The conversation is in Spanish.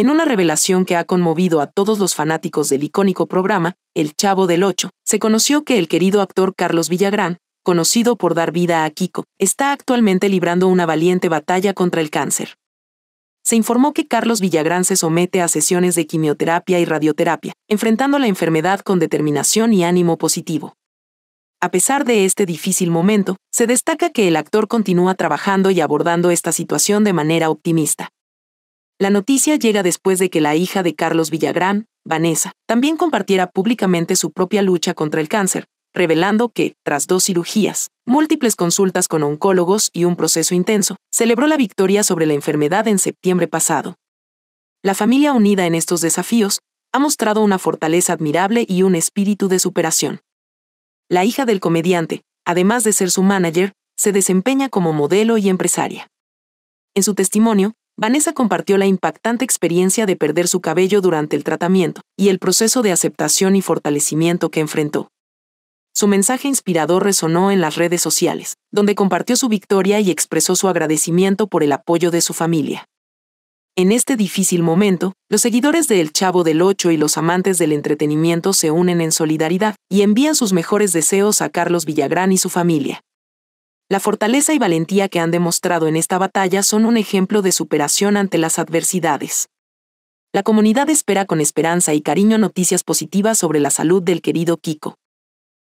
En una revelación que ha conmovido a todos los fanáticos del icónico programa, El Chavo del Ocho, se conoció que el querido actor Carlos Villagrán, conocido por dar vida a Kiko, está actualmente librando una valiente batalla contra el cáncer. Se informó que Carlos Villagrán se somete a sesiones de quimioterapia y radioterapia, enfrentando la enfermedad con determinación y ánimo positivo. A pesar de este difícil momento, se destaca que el actor continúa trabajando y abordando esta situación de manera optimista. La noticia llega después de que la hija de Carlos Villagrán, Vanessa, también compartiera públicamente su propia lucha contra el cáncer, revelando que, tras dos cirugías, múltiples consultas con oncólogos y un proceso intenso, celebró la victoria sobre la enfermedad en septiembre pasado. La familia unida en estos desafíos ha mostrado una fortaleza admirable y un espíritu de superación. La hija del comediante, además de ser su manager, se desempeña como modelo y empresaria. En su testimonio, Vanessa compartió la impactante experiencia de perder su cabello durante el tratamiento y el proceso de aceptación y fortalecimiento que enfrentó. Su mensaje inspirador resonó en las redes sociales, donde compartió su victoria y expresó su agradecimiento por el apoyo de su familia. En este difícil momento, los seguidores de El Chavo del Ocho y los amantes del entretenimiento se unen en solidaridad y envían sus mejores deseos a Carlos Villagrán y su familia. La fortaleza y valentía que han demostrado en esta batalla son un ejemplo de superación ante las adversidades. La comunidad espera con esperanza y cariño noticias positivas sobre la salud del querido Kiko.